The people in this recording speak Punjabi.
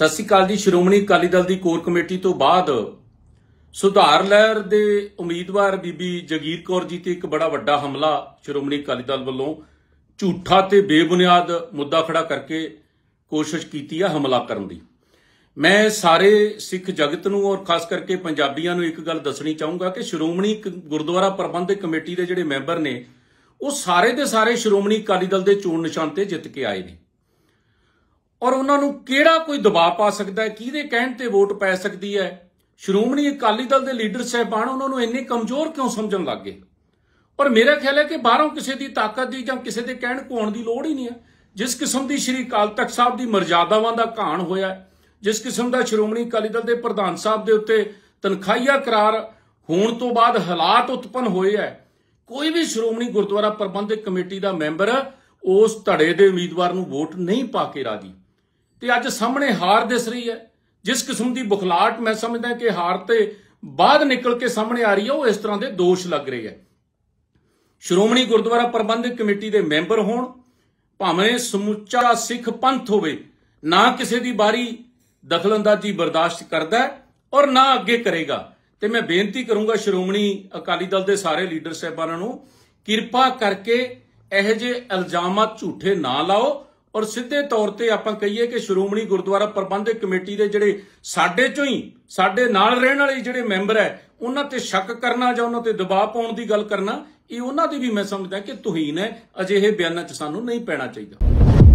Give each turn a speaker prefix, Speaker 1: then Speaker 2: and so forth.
Speaker 1: ਸਤਿ ਸ੍ਰੀ ਅਕਾਲ ਜੀ ਸ਼੍ਰੋਮਣੀ ਅਕਾਲੀ ਦਲ ਦੀ ਕੋਰ ਕਮੇਟੀ ਤੋਂ ਬਾਅਦ ਸੁਧਾਰ ਲਹਿਰ ਦੇ ਉਮੀਦਵਾਰ ਬੀਬੀ ਜਗੀਰ ਕੌਰ ਜੀ ਤੇ ਇੱਕ ਬੜਾ ਵੱਡਾ ਹਮਲਾ ਸ਼੍ਰੋਮਣੀ ਅਕਾਲੀ ਦਲ ਵੱਲੋਂ ਝੂਠਾ ਤੇ ਬੇਬੁਨਿਆਦ ਮੁੱਦਾ ਖੜਾ ਕਰਕੇ ਕੋਸ਼ਿਸ਼ ਕੀਤੀ ਆ ਹਮਲਾ ਕਰਨ ਦੀ ਮੈਂ ਸਾਰੇ ਸਿੱਖ ਜਗਤ ਨੂੰ ਔਰ ਖਾਸ ਕਰਕੇ ਪੰਜਾਬੀਆਂ ਨੂੰ ਇੱਕ ਗੱਲ ਦੱਸਣੀ ਚਾਹੂੰਗਾ ਕਿ ਸ਼੍ਰੋਮਣੀ ਗੁਰਦੁਆਰਾ ਪ੍ਰਬੰਧਕ ਕਮੇਟੀ ਦੇ ਜਿਹੜੇ ਮੈਂਬਰ ਨੇ ਉਹ ਸਾਰੇ ਦੇ ਸਾਰੇ ਸ਼੍ਰੋਮਣੀ ਅਕਾਲੀ ਦਲ ਦੇ ਚੋਣ ਨਿਸ਼ਾਨ ਤੇ ਜਿੱਤ ਕੇ ਆਏ ਨੇ ਔਰ ਉਹਨਾਂ ਨੂੰ ਕਿਹੜਾ ਕੋਈ ਦਬਾਅ ਪਾ ਸਕਦਾ ਹੈ ਕਿਹਦੇ ਕਹਿਣ ਤੇ ਵੋਟ ਪੈ ਸਕਦੀ ਹੈ ਸ਼੍ਰੋਮਣੀ ਅਕਾਲੀ ਦਲ ਦੇ ਲੀਡਰ ਸਹਿਬਾਨ ਉਹਨਾਂ ਨੂੰ ਇੰਨੇ ਕਮਜ਼ੋਰ ਕਿਉਂ ਸਮਝਣ ਲੱਗ ਗਏ ਔਰ ਮੇਰਾ ਖਿਆਲ ਹੈ ਕਿ ਬਾਹਰੋਂ ਕਿਸੇ ਦੀ ਤਾਕਤ ਦੀ ਜਾਂ ਕਿਸੇ ਦੇ ਕਹਿਣ ਕੋਣ ਦੀ ਲੋੜ ਹੀ ਨਹੀਂ ਹੈ ਜਿਸ ਕਿਸਮ ਦੀ ਸ਼੍ਰੀ ਅਕਾਲ ਤਖਤ ਸਾਹਿਬ ਦੀ ਮਰਜ਼ਾਦਾਵਾਂ ਦਾ ਘਾਣ ਹੋਇਆ ਜਿਸ ਕਿਸਮ ਦਾ ਸ਼੍ਰੋਮਣੀ ਅਕਾਲੀ ਦਲ ਦੇ ਪ੍ਰਧਾਨ ਸਾਹਿਬ ਦੇ ਉੱਤੇ ਤਨਖਾਹੀਆ ਕਰਾਰ ਹੋਣ ਤੋਂ ਬਾਅਦ ਹਾਲਾਤ ਉਤਪਨ ਹੋਏ ਹੈ ਕੋਈ ਵੀ ਸ਼੍ਰੋਮਣੀ ਗੁਰਦੁਆਰਾ ਪ੍ਰਬੰਧਕ ਕਮੇਟੀ ਦਾ ਮੈਂਬਰ ਉਸ ਧੜੇ ਦੇ ਉਮੀਦਵਾਰ ਨੂੰ ਵੋਟ ਨਹੀਂ ਪਾ ਕੇ ਰਾਜੀ ਤੇ ਅੱਜ ਸਾਹਮਣੇ ਹਾਰ ਦਿਸ ਰਹੀ ਹੈ ਜਿਸ ਕਿਸਮ ਦੀ ਬੁਖਲਾਟ ਮੈਂ ਸਮਝਦਾ ਕਿ ਹਾਰ ਤੇ ਬਾਅਦ ਨਿਕਲ ਕੇ ਸਾਹਮਣੇ ਆ ਰਹੀ ਹੈ ਉਹ ਇਸ ਤਰ੍ਹਾਂ ਦੇ ਦੋਸ਼ ਲੱਗ ਰਹੇ ਹੈ ਸ਼੍ਰੋਮਣੀ ਗੁਰਦੁਆਰਾ ਪ੍ਰਬੰਧਕ ਕਮੇਟੀ ਦੇ ਮੈਂਬਰ ਹੋਣ ਭਾਵੇਂ ਸਮੁੱਚਾ ਸਿੱਖ ਪੰਥ ਹੋਵੇ ਨਾ ਕਿਸੇ ਦੀ ਬਾਰੀ ਦਖਲਅੰਦਾਜ਼ੀ ਬਰਦਾਸ਼ਤ ਕਰਦਾ ਔਰ ਨਾ ਅੱਗੇ ਕਰੇਗਾ ਤੇ ਮੈਂ ਬੇਨਤੀ ਕਰੂੰਗਾ ਸ਼੍ਰੋਮਣੀ ਅਕਾਲੀ ਦਲ ਦੇ ਸਾਰੇ ਲੀਡਰ ਸਹਿਬਾਨਾਂ ਨੂੰ ਕਿਰਪਾ ਕਰਕੇ ਇਹ ਜੇ ਇਲਜ਼ਾਮਾਂ ਝੂਠੇ ਨਾ ਲਾਓ ਔਰ ਸਿੱਧੇ ਤੌਰ ਤੇ ਆਪਾਂ ਕਹੀਏ ਕਿ ਸ਼੍ਰੋਮਣੀ ਗੁਰਦੁਆਰਾ ਪ੍ਰਬੰਧਕ ਕਮੇਟੀ ਦੇ ਜਿਹੜੇ ਸਾਡੇ ਚੋਂ ਹੀ ਸਾਡੇ ਨਾਲ ਰਹਿਣ ਵਾਲੇ ਜਿਹੜੇ ਮੈਂਬਰ ਹੈ ਉਹਨਾਂ ਤੇ ਸ਼ੱਕ ਕਰਨਾ ਜਾਂ ਉਹਨਾਂ ਤੇ ਦਬਾਅ ਪਾਉਣ ਦੀ ਗੱਲ ਕਰਨਾ ਇਹ ਉਹਨਾਂ ਦੀ ਵੀ ਮੈਂ ਸਮਝਦਾ ਕਿ ਤੁਹੀਨ ਹੈ ਅਜਿਹੇ ਬਿਆਨਾਂ 'ਚ ਸਾਨੂੰ ਨਹੀਂ ਪੈਣਾ ਚਾਹੀਦਾ